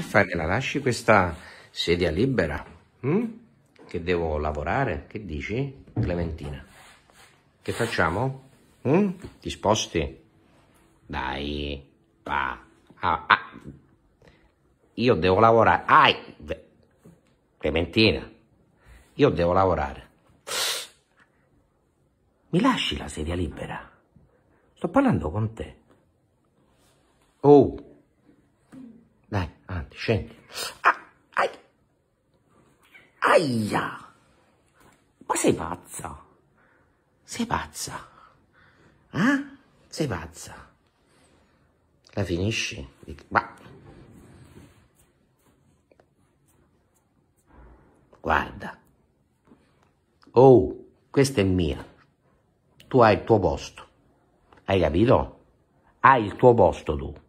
Che fai? Me la lasci questa sedia libera? Hm? Che devo lavorare? Che dici, Clementina? Che facciamo? Hm? Ti sposti? Dai, va. Ah, ah. Io devo lavorare. Ai! Clementina, io devo lavorare. Mi lasci la sedia libera? Sto parlando con te. Oh! scendi. Ah, ai. Aia! Ma sei pazza? Sei pazza? Ah? Sei pazza? La finisci? Va. Guarda. Oh, questa è mia. Tu hai il tuo posto. Hai capito? Hai il tuo posto tu.